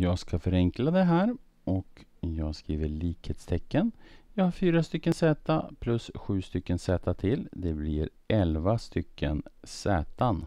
Jag ska förenkla det här och jag skriver likhetstecken. Jag har fyra stycken Z plus sju stycken Z till. Det blir elva stycken Z.